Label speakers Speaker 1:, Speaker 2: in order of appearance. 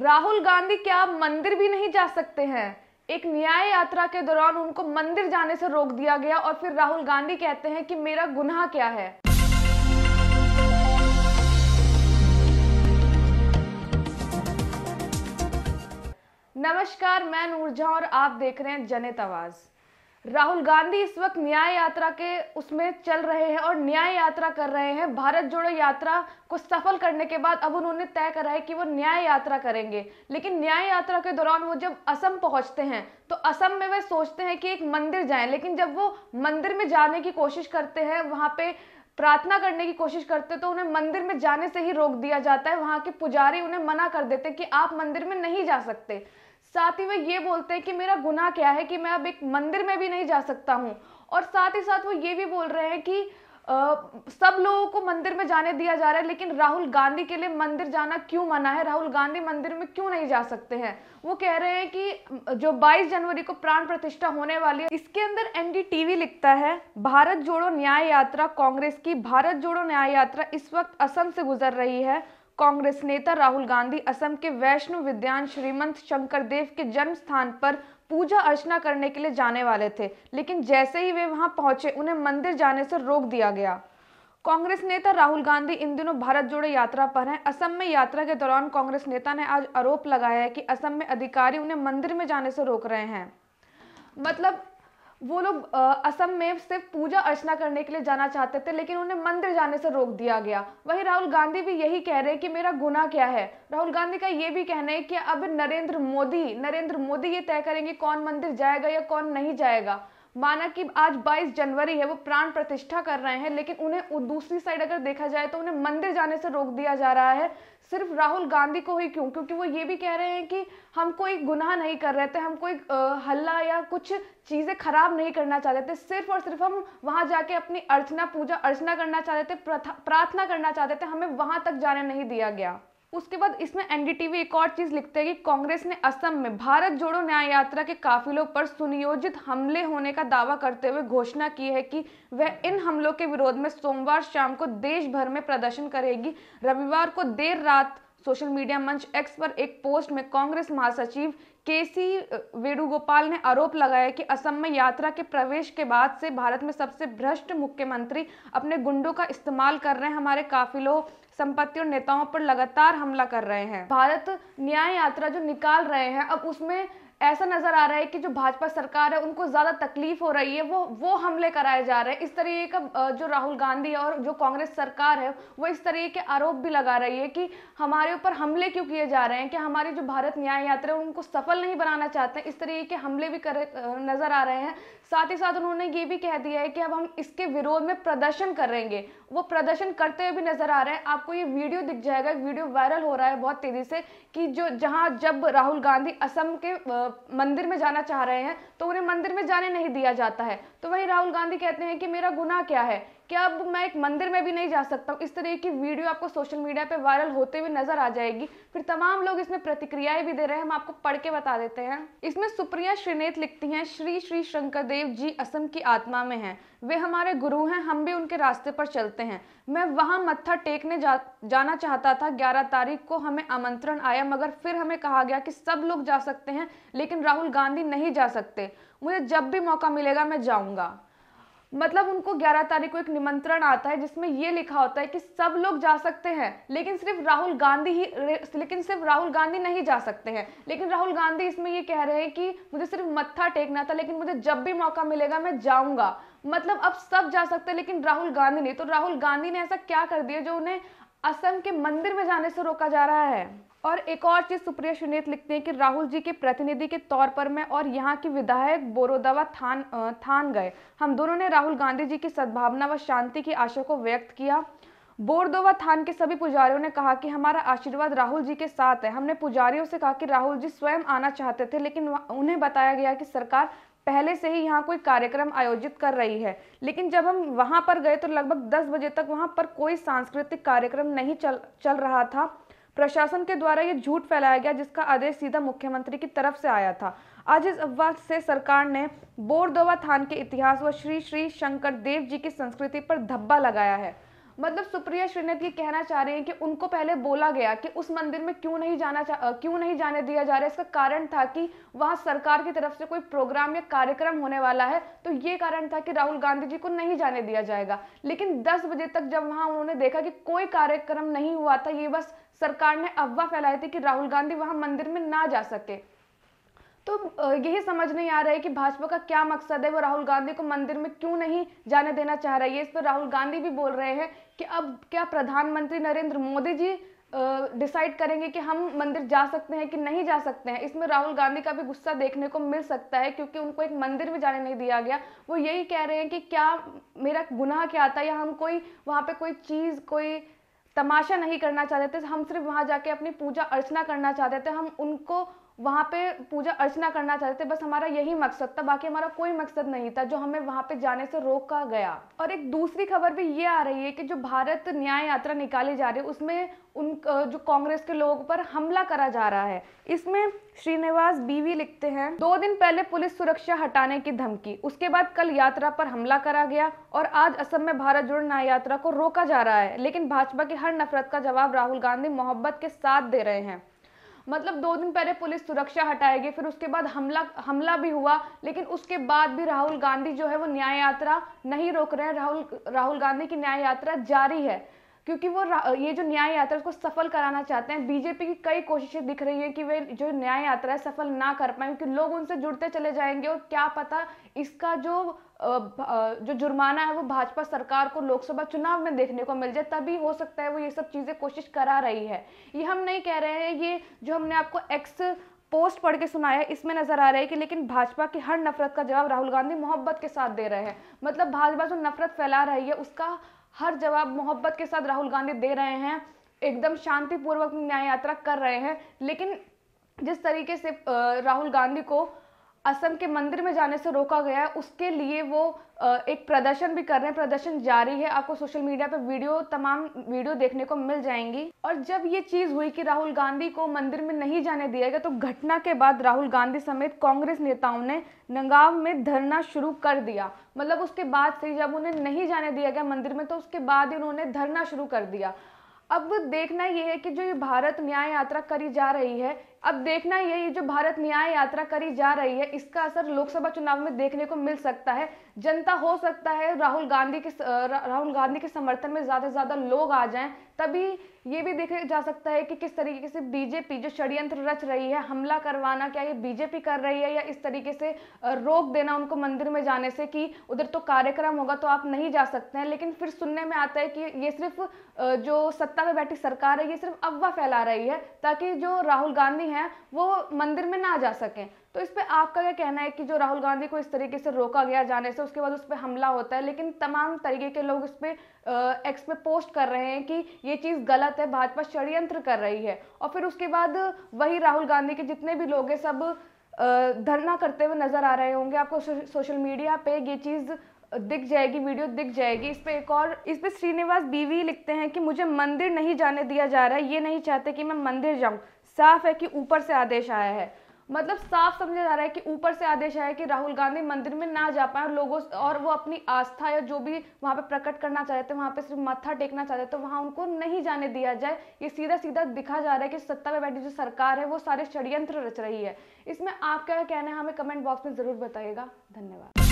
Speaker 1: राहुल गांधी क्या मंदिर भी नहीं जा सकते हैं एक न्याय यात्रा के दौरान उनको मंदिर जाने से रोक दिया गया और फिर राहुल गांधी कहते हैं कि मेरा गुनाह क्या है नमस्कार मैं नूरजहां और आप देख रहे हैं जनित आवाज़ राहुल गांधी इस वक्त न्याय यात्रा के उसमें चल रहे हैं और न्याय यात्रा कर रहे हैं भारत जोड़ो यात्रा को सफल करने के बाद अब उन्होंने तय करा है कि वो न्याय यात्रा करेंगे लेकिन न्याय यात्रा के दौरान वो जब असम पहुंचते हैं तो असम में वे सोचते हैं कि एक मंदिर जाएं लेकिन जब वो मंदिर में जाने की कोशिश करते हैं वहाँ पे प्रार्थना करने की कोशिश करते तो उन्हें मंदिर में जाने से ही रोक दिया जाता है वहाँ के पुजारी उन्हें मना कर देते कि आप मंदिर में नहीं जा सकते साथ ही वे ये बोलते हैं कि मेरा गुनाह क्या है कि मैं अब एक मंदिर में भी नहीं जा सकता हूँ और साथ ही साथ वो ये भी बोल रहे हैं कि आ, सब लोगों को मंदिर में जाने दिया जा रहा है लेकिन राहुल गांधी के लिए मंदिर जाना क्यों मना है राहुल गांधी मंदिर में क्यों नहीं जा सकते हैं वो कह रहे हैं कि जो 22 जनवरी को प्राण प्रतिष्ठा होने वाली है इसके अंदर टीवी लिखता है भारत जोड़ो न्याय यात्रा कांग्रेस की भारत जोड़ो न्याय यात्रा इस वक्त असम से गुजर रही है कांग्रेस नेता राहुल गांधी असम के वैष्णो विद्यान श्रीमंत शंकर देव के जन्म स्थान पर पूजा अर्चना करने के लिए जाने वाले थे लेकिन जैसे ही वे वहां पहुंचे उन्हें मंदिर जाने से रोक दिया गया कांग्रेस नेता राहुल गांधी इन दिनों भारत जोड़े यात्रा पर हैं असम में यात्रा के दौरान कांग्रेस नेता ने आज आरोप लगाया है कि असम में अधिकारी उन्हें मंदिर में जाने से रोक रहे हैं मतलब वो लोग असम में सिर्फ पूजा अर्चना करने के लिए जाना चाहते थे लेकिन उन्हें मंदिर जाने से रोक दिया गया वही राहुल गांधी भी यही कह रहे हैं कि मेरा गुना क्या है राहुल गांधी का ये भी कहना है कि अब नरेंद्र मोदी नरेंद्र मोदी ये तय करेंगे कौन मंदिर जाएगा या कौन नहीं जाएगा माना कि आज 22 जनवरी है वो प्राण प्रतिष्ठा कर रहे हैं लेकिन उन्हें दूसरी साइड अगर देखा जाए तो उन्हें मंदिर जाने से रोक दिया जा रहा है सिर्फ राहुल गांधी को ही क्यों क्योंकि वो ये भी कह रहे हैं कि हम कोई गुनाह नहीं कर रहे थे हम कोई हल्ला या कुछ चीज़ें खराब नहीं करना चाहते थे सिर्फ और सिर्फ हम वहाँ जाके अपनी अर्चना पूजा अर्चना करना चाहते थे प्रार्थना करना चाहते थे हमें वहाँ तक जाने नहीं दिया गया उसके बाद इसमें एनडीटीवी एक और चीज लिखते हैं कि कांग्रेस ने असम में भारत जोड़ो न्याय यात्रा के काफिलों पर सुनियोजित हमले होने का दावा करते हुए घोषणा की है कि वह इन हमलों के विरोध में सोमवार शाम को देश भर में प्रदर्शन करेगी रविवार को देर रात सोशल मीडिया मंच एक्स पर एक पोस्ट में कांग्रेस महासचिव केसी वेणुगोपाल ने आरोप लगाया कि असम में यात्रा के प्रवेश के बाद से भारत में सबसे भ्रष्ट मुख्यमंत्री अपने गुंडों का इस्तेमाल कर रहे हैं हमारे काफिलों संपत्ति और नेताओं पर लगातार हमला कर रहे हैं भारत न्याय यात्रा जो निकाल रहे हैं अब उसमें ऐसा नजर आ रहा है कि जो भाजपा सरकार है उनको ज्यादा तकलीफ हो रही है वो वो हमले कराए जा रहे हैं इस तरीके का जो राहुल गांधी और जो कांग्रेस सरकार है वो इस तरीके के आरोप भी लगा रही है कि हमारे ऊपर हमले क्यों किए जा रहे हैं कि हमारी जो भारत न्याय यात्रा है उनको सफल नहीं बनाना चाहते इस तरीके के हमले भी कर नजर आ रहे हैं साथ ही साथ उन्होंने ये भी कह दिया है कि अब हम इसके विरोध में प्रदर्शन करेंगे वो प्रदर्शन करते हुए भी नजर आ रहे हैं आपको ये वीडियो दिख जाएगा वीडियो वायरल हो रहा है बहुत तेजी से कि जो जहां जब राहुल गांधी असम के मंदिर में जाना चाह रहे हैं तो उन्हें मंदिर में जाने नहीं दिया जाता है तो वही राहुल गांधी कहते हैं कि मेरा गुना क्या है कि अब मैं एक मंदिर में भी नहीं जा सकता हूँ इस तरह की वीडियो आपको सोशल मीडिया पे वायरल होते हुए नजर आ जाएगी फिर तमाम लोग इसमें प्रतिक्रियाएं भी दे रहे हैं हम आपको पढ़ के बता देते हैं इसमें सुप्रिया श्रीनेत लिखती हैं श्री श्री शंकर देव जी असम की आत्मा में हैं वे हमारे गुरु हैं हम भी उनके रास्ते पर चलते हैं मैं वहाँ मत्था टेकने जा, जाना चाहता था ग्यारह तारीख को हमें आमंत्रण आया मगर फिर हमें कहा गया कि सब लोग जा सकते हैं लेकिन राहुल गांधी नहीं जा सकते मुझे जब भी मौका मिलेगा मैं जाऊँगा मतलब उनको 11 तारीख को एक निमंत्रण आता है जिसमें ये लिखा होता है कि सब लोग जा सकते हैं लेकिन सिर्फ राहुल गांधी ही लेकिन सिर्फ राहुल गांधी नहीं जा सकते हैं लेकिन राहुल गांधी इसमें ये कह रहे हैं कि मुझे सिर्फ मत्था टेकना था लेकिन मुझे जब भी मौका मिलेगा मैं जाऊंगा मतलब अब सब जा सकते हैं लेकिन राहुल गांधी नहीं तो राहुल गांधी ने ऐसा क्या कर दिया जो उन्हें असम के मंदिर में जाने से रोका जा रहा है और एक और चीज सुप्रिया सुनेत लिखते हैं कि राहुल जी के प्रतिनिधि के तौर पर मैं और यहाँ के विधायक बोरोदवा थान थान गए हम दोनों ने राहुल गांधी जी की सद्भावना व शांति की आशा को व्यक्त किया बोरदोवा थान के सभी पुजारियों ने कहा कि हमारा आशीर्वाद राहुल जी के साथ है हमने पुजारियों से कहा कि राहुल जी स्वयं आना चाहते थे लेकिन उन्हें बताया गया कि सरकार पहले से ही यहाँ कोई कार्यक्रम आयोजित कर रही है लेकिन जब हम वहाँ पर गए तो लगभग 10 बजे तक वहाँ पर कोई सांस्कृतिक कार्यक्रम नहीं चल चल रहा था प्रशासन के द्वारा ये झूठ फैलाया गया जिसका आदेश सीधा मुख्यमंत्री की तरफ से आया था आज इस अफवाह से सरकार ने बोरदोवा थान के इतिहास व श्री श्री शंकर देव जी की संस्कृति पर धब्बा लगाया है मतलब सुप्रिया श्रीनाथ ये कहना चाह रहे हैं कि उनको पहले बोला गया कि उस मंदिर में क्यों नहीं जाना क्यों नहीं जाने दिया जा रहा है इसका कारण था कि वहां सरकार की तरफ से कोई प्रोग्राम या कार्यक्रम होने वाला है तो ये कारण था कि राहुल गांधी जी को नहीं जाने दिया जाएगा लेकिन दस बजे तक जब वहां उन्होंने देखा कि कोई कार्यक्रम नहीं हुआ था ये बस सरकार ने अफवाह फैलाई थी कि राहुल गांधी वहां मंदिर में ना जा सके तो यही समझ नहीं आ रहा है कि भाजपा का क्या मकसद है वो राहुल गांधी को मंदिर में क्यों नहीं जाने देना चाह रही है इस पर तो राहुल गांधी भी बोल रहे हैं कि अब क्या प्रधानमंत्री नरेंद्र मोदी जी डिसाइड करेंगे कि हम मंदिर जा सकते हैं कि नहीं जा सकते हैं इसमें राहुल गांधी का भी गुस्सा देखने को मिल सकता है क्योंकि उनको एक मंदिर में जाने नहीं दिया गया वो यही कह रहे हैं कि क्या मेरा गुनाह क्या था या हम कोई वहाँ पे कोई चीज़ कोई तमाशा नहीं करना चाहते थे हम सिर्फ वहाँ जाके अपनी पूजा अर्चना करना चाहते थे हम उनको वहाँ पे पूजा अर्चना करना चाहते थे बस हमारा यही मकसद था बाकी हमारा कोई मकसद नहीं था जो हमें वहाँ पे जाने से रोका गया और एक दूसरी खबर भी ये आ रही है कि जो भारत न्याय यात्रा निकाली जा रही है उसमें उन जो कांग्रेस के लोगों पर हमला करा जा रहा है इसमें श्रीनिवास बीवी लिखते हैं दो दिन पहले पुलिस सुरक्षा हटाने की धमकी उसके बाद कल यात्रा पर हमला करा गया और आज असम में भारत जोड़ न्याय यात्रा को रोका जा रहा है लेकिन भाजपा की हर नफरत का जवाब राहुल गांधी मोहब्बत के साथ दे रहे हैं मतलब दो दिन पहले पुलिस सुरक्षा हटाएगी फिर उसके बाद हमला हमला भी हुआ लेकिन उसके बाद भी राहुल गांधी जो है वो न्याय यात्रा नहीं रोक रहे हैं राहुल राहुल गांधी की न्याय यात्रा जारी है क्योंकि वो ये जो न्याय यात्रा उसको सफल कराना चाहते हैं बीजेपी की कई कोशिशें दिख रही है कि वे जो न्याय यात्रा है सफल ना कर पाए क्योंकि लोग उनसे जुड़ते चले जाएंगे और क्या पता इसका जो जो जुर्माना है वो भाजपा सरकार को लोकसभा चुनाव में देखने को मिल जाए तभी हो सकता है वो ये सब चीज़ें कोशिश करा रही है ये हम नहीं कह रहे हैं ये जो हमने आपको एक्स पोस्ट पढ़ के सुनाया है इसमें नजर आ रहा है कि लेकिन भाजपा की हर नफरत का जवाब राहुल गांधी मोहब्बत के साथ दे रहे हैं मतलब भाजपा जो नफरत फैला रही है उसका हर जवाब मोहब्बत के साथ राहुल गांधी दे रहे हैं एकदम शांतिपूर्वक न्याय यात्रा कर रहे हैं लेकिन जिस तरीके से राहुल गांधी को असम के मंदिर में जाने से रोका गया है उसके लिए वो एक प्रदर्शन भी कर रहे हैं प्रदर्शन जारी है आपको सोशल मीडिया पर वीडियो तमाम वीडियो देखने को मिल जाएंगी और जब ये चीज़ हुई कि राहुल गांधी को मंदिर में नहीं जाने दिया गया तो घटना के बाद राहुल गांधी समेत कांग्रेस नेताओं ने नंगाव में धरना शुरू कर दिया मतलब उसके बाद से जब उन्हें नहीं जाने दिया गया मंदिर में तो उसके बाद ही उन्होंने धरना शुरू कर दिया अब देखना यह है कि जो ये भारत न्याय यात्रा करी जा रही है अब देखना यह ये जो भारत न्याय यात्रा करी जा रही है इसका असर लोकसभा चुनाव में देखने को मिल सकता है जनता हो सकता है राहुल गांधी के राहुल गांधी के समर्थन में ज़्यादा से ज़्यादा लोग आ जाएं तभी ये भी देखा जा सकता है कि किस तरीके से बीजेपी जो षड्यंत्र रच रही है हमला करवाना क्या ये बीजेपी कर रही है या इस तरीके से रोक देना उनको मंदिर में जाने से कि उधर तो कार्यक्रम होगा तो आप नहीं जा सकते हैं लेकिन फिर सुनने में आता है कि ये सिर्फ जो सत्ता में बैठी सरकार है ये सिर्फ अफवाह फैला रही है ताकि जो राहुल गांधी हैं हैं वो मंदिर में ना जा सकें तो इस पर आपका क्या कहना है कि जो राहुल गांधी को इस तरीके से रोका गया जाने से उसके बाद उस पर हमला होता है लेकिन तमाम तरीके के लोग इस पर एक्स पे पोस्ट कर रहे हैं कि ये चीज़ गलत है भाजपा षड्यंत्र कर रही है और फिर उसके बाद वही राहुल गांधी के जितने भी लोग हैं सब धरना करते हुए नजर आ रहे होंगे आपको सोशल मीडिया पे ये चीज़ दिख जाएगी वीडियो दिख जाएगी इस पर एक और इस पर श्रीनिवास बीवी लिखते हैं कि मुझे मंदिर नहीं जाने दिया जा रहा है ये नहीं चाहते कि मैं मंदिर जाऊं साफ है कि ऊपर से आदेश आया है मतलब साफ समझा जा रहा है कि ऊपर से आदेश आया है कि राहुल गांधी मंदिर में ना जा पाए और लोगों और वो अपनी आस्था या जो भी वहाँ पे प्रकट करना चाहते थे वहाँ पे सिर्फ मत्था टेकना चाहते तो वहाँ उनको नहीं जाने दिया जाए ये सीधा सीधा दिखा जा रहा है कि सत्ता में बैठी जो सरकार है वो सारे षड्यंत्र रच रही है इसमें आपका क्या कहना है हमें कमेंट बॉक्स में ज़रूर बताइएगा धन्यवाद